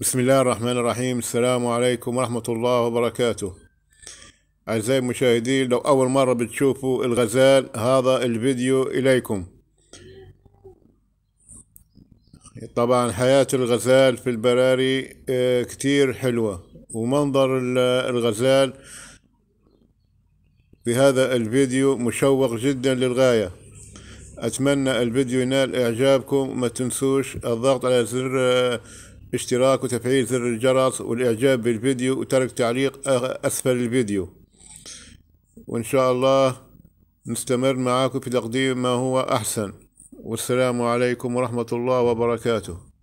بسم الله الرحمن الرحيم السلام عليكم ورحمة الله وبركاته أعزائي المشاهدين لو أول مرة بتشوفوا الغزال هذا الفيديو إليكم طبعا حياة الغزال في البراري كتير حلوة ومنظر الغزال في هذا الفيديو مشوق جدا للغاية أتمنى الفيديو ينال إعجابكم ما تنسوش الضغط على زر اشتراك وتفعيل زر الجرس والإعجاب بالفيديو وترك تعليق أسفل الفيديو وإن شاء الله نستمر معاكم في تقديم ما هو أحسن والسلام عليكم ورحمة الله وبركاته